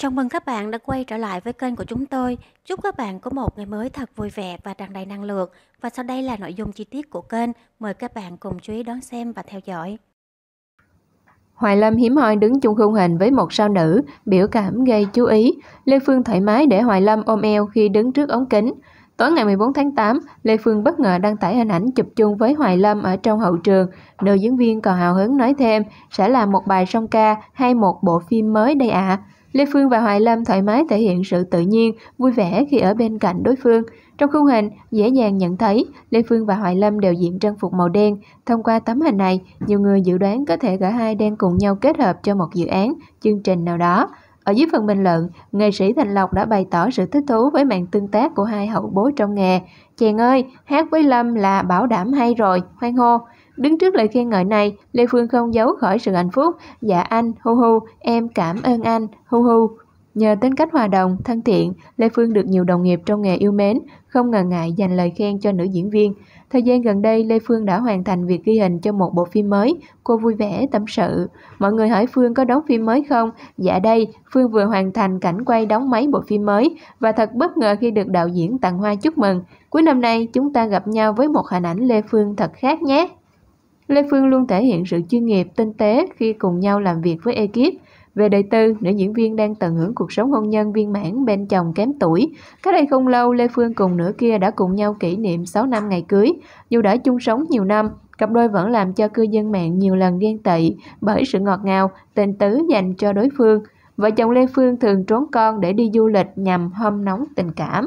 Chào mừng các bạn đã quay trở lại với kênh của chúng tôi. Chúc các bạn có một ngày mới thật vui vẻ và tràn đầy năng lượng. Và sau đây là nội dung chi tiết của kênh. Mời các bạn cùng chú ý đón xem và theo dõi. Hoài Lâm hiếm hoi đứng chung khung hình với một sao nữ, biểu cảm gây chú ý. Lê Phương thoải mái để Hoài Lâm ôm eo khi đứng trước ống kính. Tối ngày 14 tháng 8, Lê Phương bất ngờ đăng tải hình ảnh chụp chung với Hoài Lâm ở trong hậu trường. Nữ diễn viên còn hào hứng nói thêm, sẽ là một bài song ca hay một bộ phim mới đây ạ. À. Lê Phương và Hoài Lâm thoải mái thể hiện sự tự nhiên, vui vẻ khi ở bên cạnh đối phương. Trong khung hình, dễ dàng nhận thấy Lê Phương và Hoài Lâm đều diện trang phục màu đen. Thông qua tấm hình này, nhiều người dự đoán có thể cả hai đang cùng nhau kết hợp cho một dự án, chương trình nào đó. Ở dưới phần bình luận, nghệ sĩ Thành Lộc đã bày tỏ sự thích thú với màn tương tác của hai hậu bối trong nghề. Chàng ơi, hát với Lâm là bảo đảm hay rồi, hoan hô. Đứng trước lời khen ngợi này, Lê Phương không giấu khỏi sự hạnh phúc. Dạ anh, hu hu, em cảm ơn anh, hu hu. Nhờ tính cách hòa đồng, thân thiện, Lê Phương được nhiều đồng nghiệp trong nghề yêu mến, không ngần ngại dành lời khen cho nữ diễn viên. Thời gian gần đây, Lê Phương đã hoàn thành việc ghi hình cho một bộ phim mới, Cô vui vẻ tâm sự. Mọi người hỏi Phương có đóng phim mới không? Dạ đây, Phương vừa hoàn thành cảnh quay đóng máy bộ phim mới và thật bất ngờ khi được đạo diễn tặng hoa chúc mừng. Cuối năm nay, chúng ta gặp nhau với một hình ảnh Lê Phương thật khác nhé. Lê Phương luôn thể hiện sự chuyên nghiệp, tinh tế khi cùng nhau làm việc với ekip. Về đời tư, nữ diễn viên đang tận hưởng cuộc sống hôn nhân viên mãn bên chồng kém tuổi. Cách đây không lâu, Lê Phương cùng nửa kia đã cùng nhau kỷ niệm 6 năm ngày cưới. Dù đã chung sống nhiều năm, cặp đôi vẫn làm cho cư dân mạng nhiều lần ghen tị bởi sự ngọt ngào, tình tứ dành cho đối phương. Vợ chồng Lê Phương thường trốn con để đi du lịch nhằm hâm nóng tình cảm.